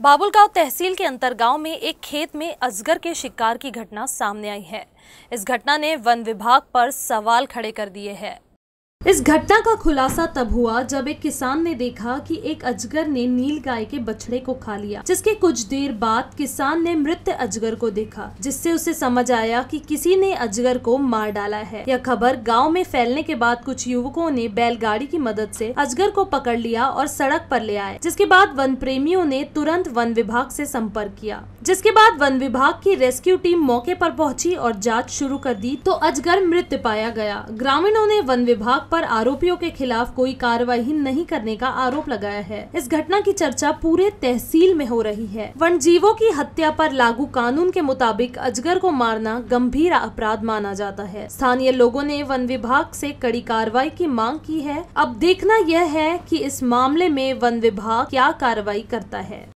बाबुलगांव तहसील के अंतरगांव में एक खेत में अजगर के शिकार की घटना सामने आई है इस घटना ने वन विभाग पर सवाल खड़े कर दिए हैं इस घटना का खुलासा तब हुआ जब एक किसान ने देखा कि एक अजगर ने नील गाय के बछड़े को खा लिया जिसके कुछ देर बाद किसान ने मृत अजगर को देखा जिससे उसे समझ आया कि किसी ने अजगर को मार डाला है यह खबर गांव में फैलने के बाद कुछ युवकों ने बैलगाड़ी की मदद से अजगर को पकड़ लिया और सड़क पर ले आए जिसके बाद वन प्रेमियों ने तुरंत वन विभाग से संपर्क किया जिसके बाद वन विभाग की रेस्क्यू टीम मौके पर पहुंची और जांच शुरू कर दी तो अजगर मृत पाया गया ग्रामीणों ने वन विभाग पर आरोपियों के खिलाफ कोई कार्रवाई नहीं करने का आरोप लगाया है इस घटना की चर्चा पूरे तहसील में हो रही है वन जीवों की हत्या पर लागू कानून के मुताबिक अजगर को मारना गंभीर अपराध माना जाता है स्थानीय लोगों ने वन विभाग से कड़ी कार्रवाई की मांग की है अब देखना यह है कि इस मामले में वन विभाग क्या कार्रवाई करता है